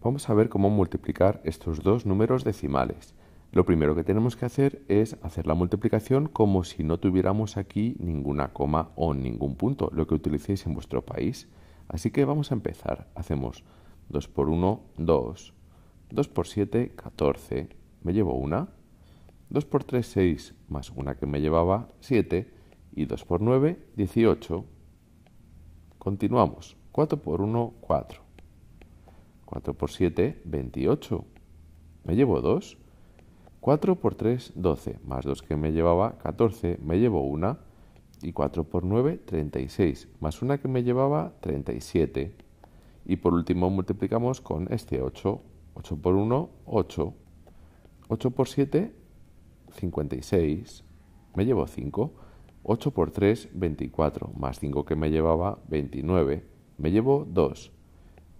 Vamos a ver cómo multiplicar estos dos números decimales. Lo primero que tenemos que hacer es hacer la multiplicación como si no tuviéramos aquí ninguna coma o ningún punto, lo que utilicéis en vuestro país. Así que vamos a empezar. Hacemos 2 por 1, 2. 2 por 7, 14. Me llevo una. 2 por 3, 6, más una que me llevaba, 7. Y 2 por 9, 18. Continuamos. 4 por 1, 4. 4 por 7, 28. Me llevo 2. 4 por 3, 12. Más 2 que me llevaba, 14. Me llevo 1. Y 4 por 9, 36. Más 1 que me llevaba, 37. Y por último multiplicamos con este 8. 8 por 1, 8. 8 por 7, 56. Me llevo 5. 8 por 3, 24. Más 5 que me llevaba, 29. Me llevo 2.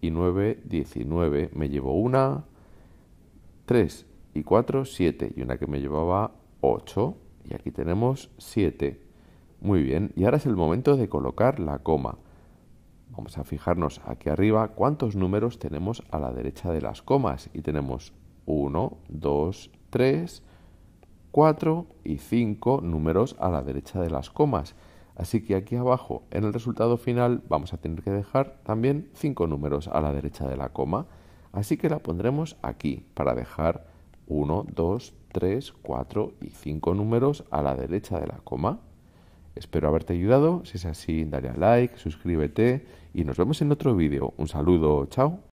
y 9, 19. Me llevo una, 3 y 4, 7. Y una que me llevaba 8. Y aquí tenemos 7. Muy bien. Y ahora es el momento de colocar la coma. Vamos a fijarnos aquí arriba cuántos números tenemos a la derecha de las comas. Y tenemos 1, 2, 3, 4 y 5 números a la derecha de las comas. Así que aquí abajo en el resultado final vamos a tener que dejar también 5 números a la derecha de la coma. Así que la pondremos aquí para dejar 1, 2, 3, 4 y 5 números a la derecha de la coma. Espero haberte ayudado. Si es así, dale a like, suscríbete y nos vemos en otro vídeo. Un saludo, chao.